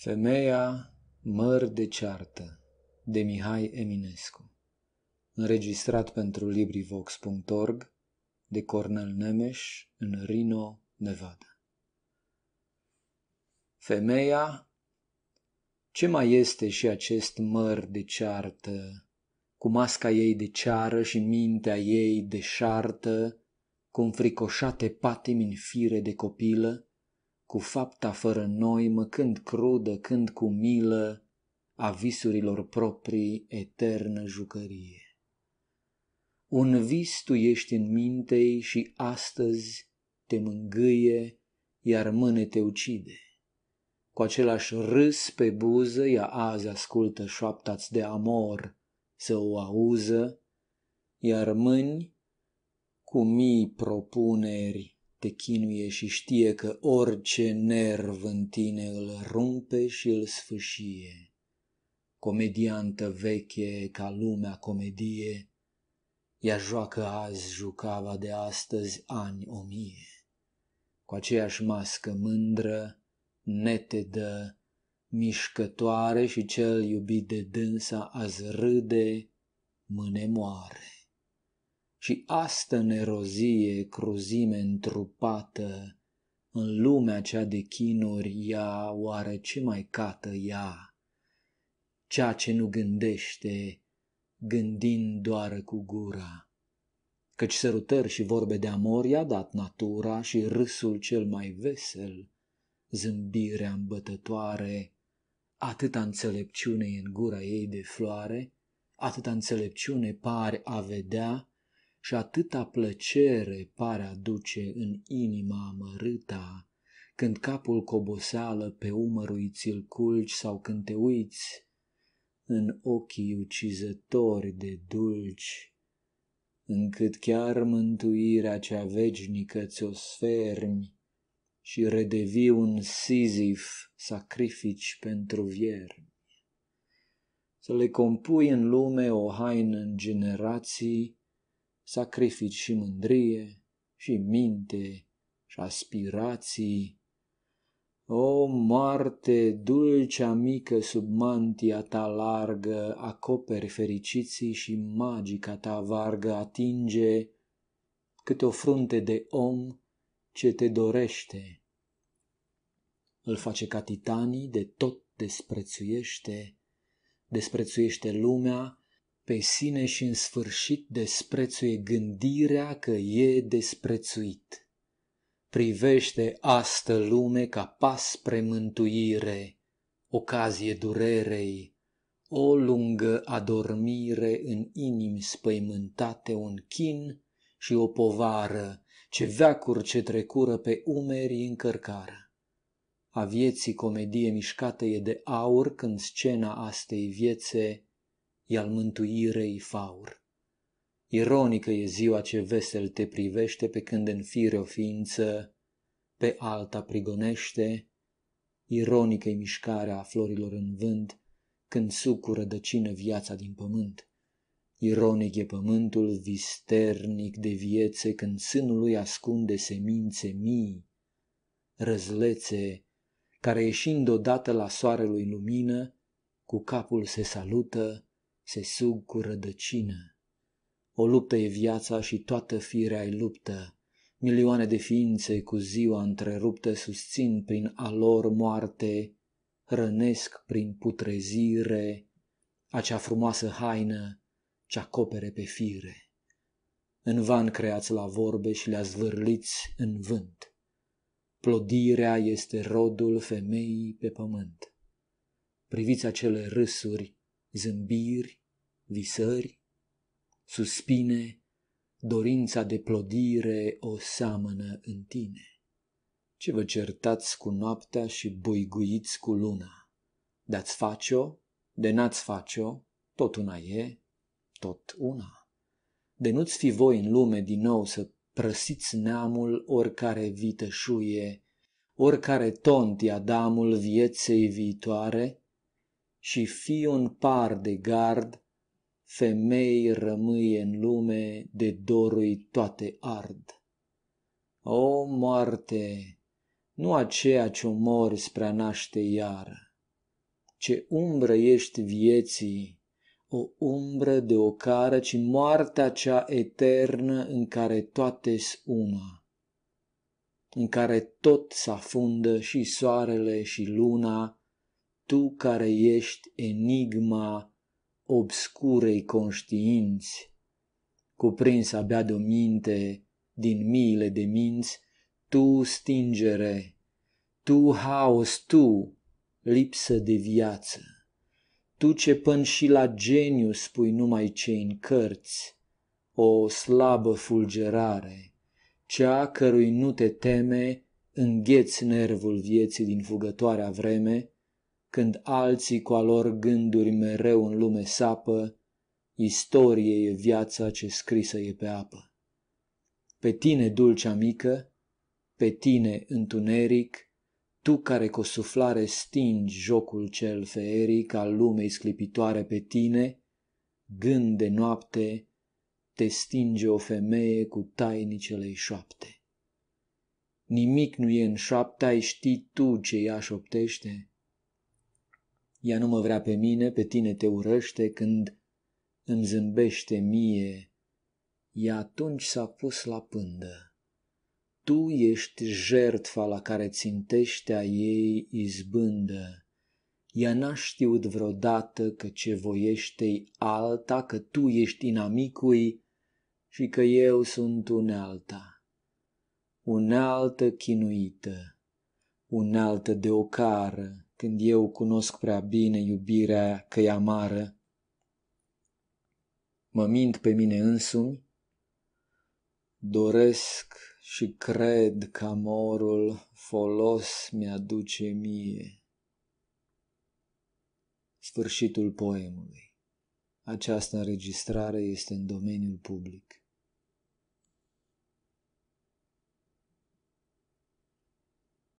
Femeia Măr de ceartă de Mihai Eminescu Înregistrat pentru LibriVox.org de Cornel Nemes în Reno, Nevada Femeia Ce mai este și acest măr de ceartă cu masca ei de ceară și mintea ei șartă, cu înfricoșate patimi în fire de copilă, cu fapta fără noi, când crudă, când cu milă, a visurilor proprii eternă jucărie. Un vis tu ești în mintei și astăzi te mângâie, iar mâne te ucide. Cu același râs pe buză, ea azi ascultă șoaptați de amor să o auză, iar mâni cu mii propuneri te chinuie și știe că orice nerv în tine îl rumpe și îl sfâșie. Comediantă veche ca lumea comedie, ea joacă azi jucava de astăzi ani o mie. Cu aceeași mască mândră, netedă, mișcătoare și cel iubit de dânsa azi râde, mâne moare și astă nerozie cruzime întrupată, în lumea cea de chinuri ea oare ce mai cată ea? Ceea ce nu gândește, gândind doar cu gura. Căci sărutări și vorbe de amor i-a dat natura și râsul cel mai vesel, zâmbirea îmbătătoare, atâta înțelepciune în gura ei de floare, atâta înțelepciune pare a vedea, și atâta plăcere pare aduce în inima amărâta, când capul coboseală pe umărul ți-l culci sau când te uiți în ochii ucizători de dulci, încât chiar mântuirea cea veșnică ți-o sfermi și redevii un sizif sacrifici pentru viermi. Să le compui în lume o haină în generații, sacrifici și mândrie, și minte, și aspirații. O moarte, dulcea mică sub mantia ta largă, acoperi fericiții și magica ta vargă atinge câte o frunte de om ce te dorește. Îl face ca titanii de tot desprețuiește, desprețuiește lumea, pe sine și în sfârșit desprețuie gândirea că e desprețuit. Privește astă lume ca pas spre mântuire, ocazie durerei, o lungă adormire în inimi spăimântate un chin și o povară, ce veacuri ce trecură pe umeri încărcară. A vieții comedie mișcată e de aur când scena astei viețe al mântuirei faur. Ironică e ziua ce vesel te privește, pe când în fire o ființă pe alta prigonește, ironică e mișcarea a florilor în vânt, când sucură dăcină viața din pământ. Ironic e pământul visternic de viețe, când sânul lui ascunde semințe mii, răzlețe, care ieșind odată la soarelui lumină, cu capul se salută, se sug cu rădăcină. O luptă e viața și toată firea e luptă. Milioane de ființe cu ziua întreruptă susțin prin a lor moarte, rănesc prin putrezire acea frumoasă haină ce acopere pe fire. În van creați la vorbe și le-a zvârliți în vânt. Plodirea este rodul femeii pe pământ. Priviți acele râsuri, zâmbiri visări, suspine, dorința de plodire o seamănă în tine. Ce vă certați cu noaptea și boiguiți cu luna? Dați face-o, de n-ați face-o, tot una e, tot una. De nu-ți fi voi în lume din nou să prăsiți neamul oricare vitășuie, oricare tont i damul vieței viitoare, și fi un par de gard femei rămâie în lume de dorui toate ard. O moarte, nu aceea ce o mori spre a naște iar, ce umbră ești vieții, o umbră de o cară, ci moartea cea eternă în care toate sunt una, în care tot s-afundă și soarele și luna, tu care ești enigma obscurei conștiinți, cuprins abia de minte din miile de minți, tu stingere, tu haos, tu lipsă de viață, tu ce pân și la geniu spui numai ce în cărți, o slabă fulgerare, cea cărui nu te teme, îngheți nervul vieții din fugătoarea vreme, când alții cu alor gânduri mereu în lume sapă, istorie e viața ce scrisă e pe apă. Pe tine, dulcea mică, pe tine, întuneric, tu care cu suflare stingi jocul cel feeric al lumei sclipitoare pe tine, gând de noapte, te stinge o femeie cu tainicele șoapte. Nimic nu e în șoapta, ai ști tu ce ea șoptește, ea nu mă vrea pe mine, pe tine te urăște când îmi zâmbește mie. Ea atunci s-a pus la pândă. Tu ești jertfa la care țintește a ei izbândă. Ea n-a știut vreodată că ce voiește-i alta, că tu ești inamicui și că eu sunt unealta. Unealtă chinuită, unealtă de ocară, când eu cunosc prea bine iubirea că e amară? Mă mint pe mine însumi? Doresc și cred că amorul folos mi-aduce mie. Sfârșitul poemului. Această înregistrare este în domeniul public.